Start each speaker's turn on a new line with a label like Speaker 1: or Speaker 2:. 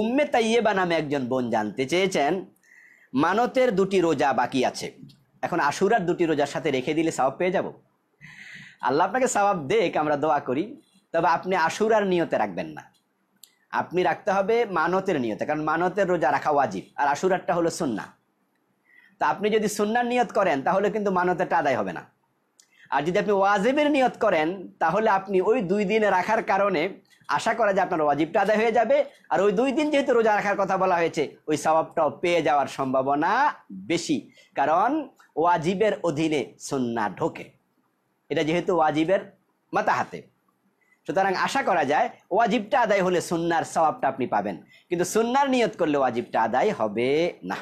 Speaker 1: উম্মে তাইয়েবা নামে একজন বোন জানতে চেয়েছেন মানতের দুটি রোজা বাকি আছে এখন আশুরার দুটি রোজার সাথে রেখে দিলে সবাব পেয়ে যাব আল্লাহ আপনাকে সবাব দেখ আমরা দোয়া করি তবে আপনি আশুরার নিয়তে রাখবেন না আপনি রাখতে হবে মানতের নিয়তে কারণ মানতের রোজা রাখা ওয়াজিব আর আশুরারটা হলো সুন্না তা আপনি যদি সুন্নার নিয়ত করেন তাহলে কিন্তু মানতেরটা আদায় হবে না আর যদি আপনি ওয়াজিবের নিয়ত করেন তাহলে আপনি ওই দুই দিনে রাখার কারণে আশা করা যায় আপনার ওয়াজিবটা আদায় হয়ে যাবে আর ওই দুই দিন যেহেতু রোজা রাখার কথা বলা হয়েছে ওই স্বভাবটাও পেয়ে যাওয়ার সম্ভাবনা বেশি কারণ ওয়াজিবের অধীনে সন্না ঢোকে এটা যেহেতু ওয়াজিবের মাতা হাতে সুতরাং আশা করা যায় ওয়াজিবটা আদায় হলে সুন্নার স্বভাবটা আপনি পাবেন কিন্তু সুন্নার নিয়ত করলে ওয়াজিবটা আদায় হবে না